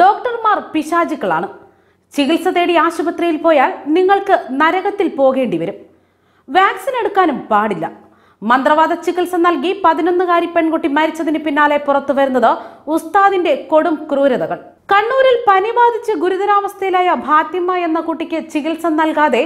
ഡോക്ടർമാർ പിശാചുക്കളാണ് ചികിത്സ തേടി ആശുപത്രിയിൽ പോയാൽ നിങ്ങൾക്ക് നരകത്തിൽ പോകേണ്ടി വരും വാക്സിൻ എടുക്കാനും പാടില്ല മന്ത്രവാദ ചികിത്സ നൽകി പതിനൊന്നുകാരി പെൺകുട്ടി മരിച്ചതിന് പിന്നാലെ പുറത്തു വരുന്നത് ഉസ്താദിന്റെ കൊടും ക്രൂരതകൾ കണ്ണൂരിൽ പനി ബാധിച്ച് ഗുരുതരാവസ്ഥയിലായ ഭാത്യമ്മ എന്ന കുട്ടിക്ക് ചികിത്സ നൽകാതെ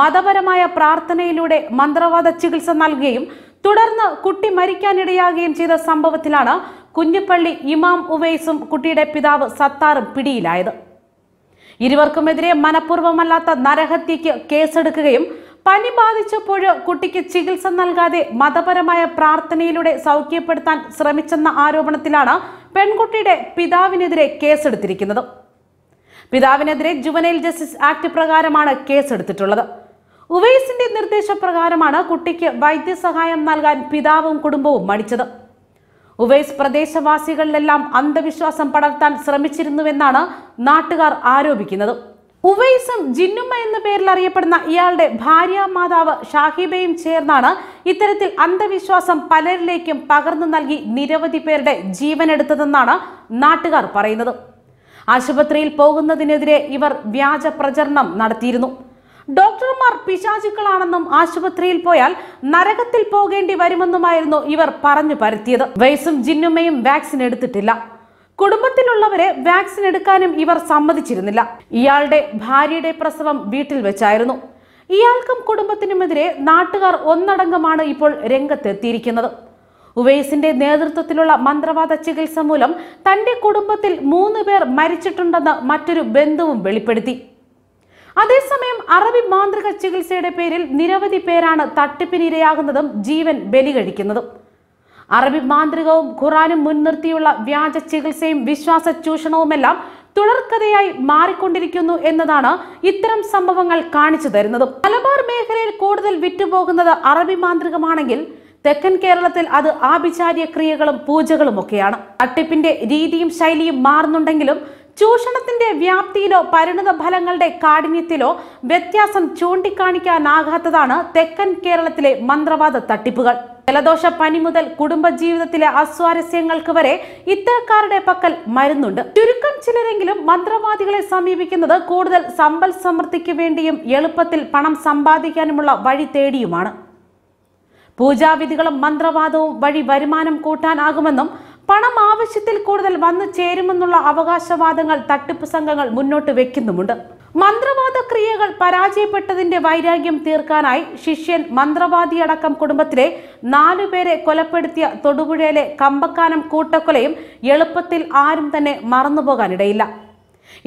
മതപരമായ പ്രാർത്ഥനയിലൂടെ മന്ത്രവാദ ചികിത്സ നൽകുകയും തുടർന്ന് കുട്ടി മരിക്കാനിടയാകുകയും ചെയ്ത സംഭവത്തിലാണ് കുഞ്ഞിപ്പള്ളി ഇമാം ഉവൈസും കുട്ടിയുടെ പിതാവ് സത്താറും പിടിയിലായത് ഇരുവർക്കുമെതിരെ മനഃപൂർവ്വമല്ലാത്ത നരഹത്യയ്ക്ക് കേസെടുക്കുകയും പനി ബാധിച്ചപ്പോൾ കുട്ടിക്ക് ചികിത്സ നൽകാതെ മതപരമായ പ്രാർത്ഥനയിലൂടെ സൗഖ്യപ്പെടുത്താൻ ശ്രമിച്ചെന്ന ആരോപണത്തിലാണ് പെൺകുട്ടിയുടെ പിതാവിനെതിരെ കേസെടുത്തിരിക്കുന്നത് പിതാവിനെതിരെ ജുവനൈൽ ജസ്റ്റിസ് ആക്ട് പ്രകാരമാണ് കേസെടുത്തിട്ടുള്ളത് ഉവൈസിന്റെ നിർദ്ദേശപ്രകാരമാണ് കുട്ടിക്ക് വൈദ്യസഹായം നൽകാൻ പിതാവും കുടുംബവും മടിച്ചത് ഉവൈസ് പ്രദേശവാസികളിലെല്ലാം അന്ധവിശ്വാസം പടർത്താൻ ശ്രമിച്ചിരുന്നുവെന്നാണ് നാട്ടുകാർ ആരോപിക്കുന്നത് ഉവൈസും ജിന്നുമ്മ എന്ന പേരിൽ അറിയപ്പെടുന്ന ഇയാളുടെ ഭാര്യ മാതാവ് ഷാഹിബയും ചേർന്നാണ് ഇത്തരത്തിൽ അന്ധവിശ്വാസം പലരിലേക്കും പകർന്നു നൽകി നിരവധി പേരുടെ ജീവനെടുത്തതെന്നാണ് നാട്ടുകാർ പറയുന്നത് ആശുപത്രിയിൽ പോകുന്നതിനെതിരെ ഇവർ വ്യാജ പ്രചരണം നടത്തിയിരുന്നു ഡോക്ടർമാർ പിശാചുക്കളാണെന്നും ആശുപത്രിയിൽ പോയാൽ നരകത്തിൽ പോകേണ്ടി വരുമെന്നുമായിരുന്നു ഇവർ പറഞ്ഞു പരത്തിയത് വയസ്സും ജിന്നുമ്മയും വാക്സിൻ എടുത്തിട്ടില്ല കുടുംബത്തിലുള്ളവരെ വാക്സിൻ എടുക്കാനും ഇവർ സമ്മതിച്ചിരുന്നില്ല ഇയാളുടെ ഭാര്യയുടെ പ്രസവം വീട്ടിൽ വെച്ചായിരുന്നു ഇയാൾക്കും കുടുംബത്തിനുമെതിരെ നാട്ടുകാർ ഒന്നടങ്കമാണ് ഇപ്പോൾ രംഗത്തെത്തിയിരിക്കുന്നത് ഉവൈസിന്റെ നേതൃത്വത്തിലുള്ള മന്ത്രവാദ ചികിത്സ മൂലം തന്റെ കുടുംബത്തിൽ മൂന്ന് പേർ മരിച്ചിട്ടുണ്ടെന്ന് മറ്റൊരു ബന്ധുവും വെളിപ്പെടുത്തി അതേസമയം അറബി മാന്ത്രിക ചികിത്സയുടെ പേരിൽ നിരവധി പേരാണ് തട്ടിപ്പിനിരയാകുന്നതും ജീവൻ ബലി കഴിക്കുന്നതും അറബി മാന്ത്രികവും ഖുറാനും മുൻനിർത്തിയുള്ള വ്യാജ ചികിത്സയും വിശ്വാസ ചൂഷണവുമെല്ലാം തുടർക്കഥയായി മാറിക്കൊണ്ടിരിക്കുന്നു എന്നതാണ് ഇത്തരം സംഭവങ്ങൾ കാണിച്ചു തരുന്നതും മലബാർ മേഖലയിൽ കൂടുതൽ വിറ്റുപോകുന്നത് അറബി മാന്ത്രികമാണെങ്കിൽ തെക്കൻ കേരളത്തിൽ അത് ആഭിചാര്യ ക്രിയകളും പൂജകളുമൊക്കെയാണ് തട്ടിപ്പിന്റെ രീതിയും ശൈലിയും മാറുന്നുണ്ടെങ്കിലും ചൂഷണത്തിന്റെ വ്യാപ്തിയിലോ പരിണത ഫലങ്ങളുടെ കാഠിന്യത്തിലോ വ്യത്യാസം ചൂണ്ടിക്കാണിക്കാനാകാത്തതാണ് തെക്കൻ കേരളത്തിലെ മന്ത്രവാദ തട്ടിപ്പുകൾ ജലദോഷ പനി മുതൽ കുടുംബജീവിതത്തിലെ അസ്വാരസ്യങ്ങൾക്ക് വരെ ഇത്തരക്കാരുടെ പക്കൽ മരുന്നുണ്ട് ചുരുക്കം ചിലരെങ്കിലും മന്ത്രവാദികളെ സമീപിക്കുന്നത് കൂടുതൽ സമ്പൽ സമൃദ്ധിക്ക് വേണ്ടിയും എളുപ്പത്തിൽ പണം സമ്പാദിക്കാനുമുള്ള വഴി തേടിയുമാണ് പൂജാവിധികളും മന്ത്രവാദവും വഴി വരുമാനം കൂട്ടാനാകുമെന്നും പണം ആവശ്യത്തിൽ കൂടുതൽ വന്നു ചേരുമെന്നുള്ള അവകാശവാദങ്ങൾ തട്ടിപ്പ് സംഘങ്ങൾ മുന്നോട്ട് വെക്കുന്നുമുണ്ട് മന്ത്രവാദ ക്രിയകൾ പരാജയപ്പെട്ടതിന്റെ വൈരാഗ്യം തീർക്കാനായി ശിഷ്യൻ മന്ത്രവാദിയടക്കം കുടുംബത്തിലെ നാലുപേരെ കൊലപ്പെടുത്തിയ തൊടുപുഴയിലെ കമ്പക്കാനം കൂട്ടക്കൊലയും എളുപ്പത്തിൽ ആരും തന്നെ മറന്നുപോകാനിടയില്ല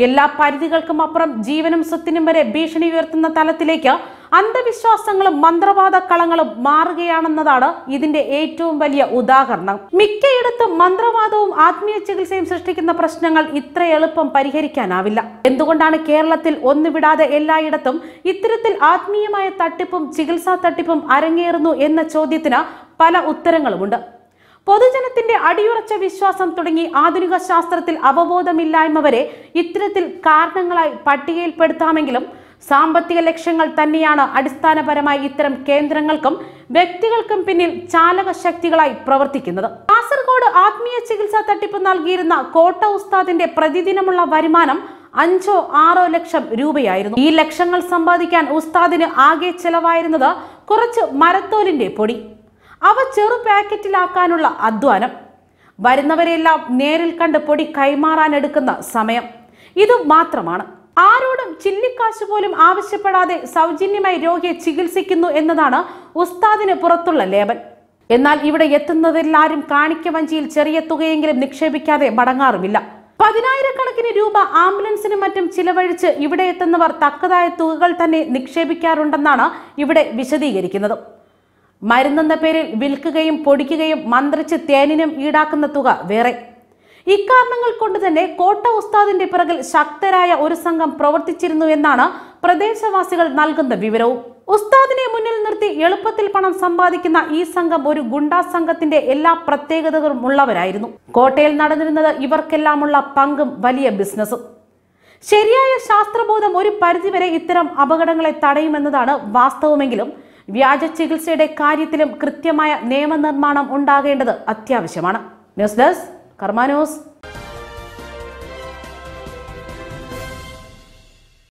എല്ലാ പരിധികൾക്കും അപ്പുറം ജീവനും സ്വത്തിനും വരെ ഭീഷണി ഉയർത്തുന്ന തലത്തിലേക്ക് അന്ധവിശ്വാസങ്ങളും മന്ത്രവാദ കളങ്ങളും മാറുകയാണെന്നതാണ് ഇതിന്റെ ഏറ്റവും വലിയ ഉദാഹരണം മിക്കയിടത്തും മന്ത്രവാദവും ആത്മീയ ചികിത്സയും സൃഷ്ടിക്കുന്ന പ്രശ്നങ്ങൾ ഇത്ര എളുപ്പം പരിഹരിക്കാനാവില്ല എന്തുകൊണ്ടാണ് കേരളത്തിൽ ഒന്നുവിടാതെ എല്ലായിടത്തും ഇത്തരത്തിൽ ആത്മീയമായ തട്ടിപ്പും ചികിത്സാ തട്ടിപ്പും അരങ്ങേറുന്നു എന്ന ചോദ്യത്തിന് പല ഉത്തരങ്ങളുമുണ്ട് പൊതുജനത്തിന്റെ അടിയുറച്ച വിശ്വാസം തുടങ്ങി ആധുനിക ശാസ്ത്രത്തിൽ അവബോധമില്ലായ്മ വരെ ഇത്തരത്തിൽ കാരണങ്ങളായി പട്ടികയിൽപ്പെടുത്താമെങ്കിലും സാമ്പത്തിക ലക്ഷ്യങ്ങൾ തന്നെയാണ് അടിസ്ഥാനപരമായി ഇത്തരം കേന്ദ്രങ്ങൾക്കും വ്യക്തികൾക്കും പിന്നിൽ ചാലക ശക്തികളായി പ്രവർത്തിക്കുന്നത് കാസർഗോഡ് ആത്മീയ ചികിത്സാ തട്ടിപ്പ് നൽകിയിരുന്ന കോട്ട ഉസ്താദിന്റെ പ്രതിദിനമുള്ള വരുമാനം അഞ്ചോ ആറോ ലക്ഷം രൂപയായിരുന്നു ഈ ലക്ഷങ്ങൾ സമ്പാദിക്കാൻ ഉസ്താദിന് ആകെ ചെലവായിരുന്നത് കുറച്ച് മരത്തോലിന്റെ പൊടി അവ ചെറു പാക്കറ്റിലാക്കാനുള്ള അധ്വാനം വരുന്നവരെല്ലാം നേരിൽ കണ്ട് പൊടി കൈമാറാൻ എടുക്കുന്ന സമയം ഇത് മാത്രമാണ് ആരോടും ചില്ലിക്കാശ് പോലും ആവശ്യപ്പെടാതെ സൗജന്യമായി രോഗിയെ ചികിത്സിക്കുന്നു എന്നതാണ് ഉസ്താദിന് പുറത്തുള്ള ലേബൽ എന്നാൽ ഇവിടെ എത്തുന്നതെല്ലാരും കാണിക്ക വഞ്ചിയിൽ ചെറിയ തുകയെങ്കിലും നിക്ഷേപിക്കാതെ മടങ്ങാറുമില്ല പതിനായിരക്കണക്കിന് രൂപ ആംബുലൻസിനും മറ്റും ചിലവഴിച്ച് ഇവിടെ എത്തുന്നവർ തക്കതായ തുകകൾ തന്നെ നിക്ഷേപിക്കാറുണ്ടെന്നാണ് ഇവിടെ വിശദീകരിക്കുന്നത് മരുന്നെന്ന പേരിൽ വിൽക്കുകയും പൊടിക്കുകയും മന്ത്രിച്ച് തേനിനും ഈടാക്കുന്ന തുക വേറെ ഇക്കാരണങ്ങൾ കൊണ്ട് തന്നെ കോട്ട ഉസ്താദിന്റെ പിറകിൽ ശക്തരായ ഒരു സംഘം പ്രവർത്തിച്ചിരുന്നു എന്നാണ് പ്രദേശവാസികൾ നൽകുന്ന വിവരവും ഉസ്താദിനെ മുന്നിൽ നിർത്തി എളുപ്പത്തിൽ പണം സമ്പാദിക്കുന്ന ഈ സംഘം ഒരു ഗുണ്ടാ സംഘത്തിന്റെ എല്ലാ പ്രത്യേകതകളും ഉള്ളവരായിരുന്നു കോട്ടയിൽ നടന്നിരുന്നത് ഇവർക്കെല്ലാമുള്ള പങ്കും വലിയ ബിസിനസ്സും ശരിയായ ശാസ്ത്രബോധം ഒരു പരിധിവരെ ഇത്തരം അപകടങ്ങളെ തടയുമെന്നതാണ് വാസ്തവമെങ്കിലും വ്യാജ ചികിത്സയുടെ കാര്യത്തിലും കൃത്യമായ നിയമനിർമ്മാണം ഉണ്ടാകേണ്ടത് അത്യാവശ്യമാണ് ന്യൂസ് ഡെസ്ക് കർമാനോസ്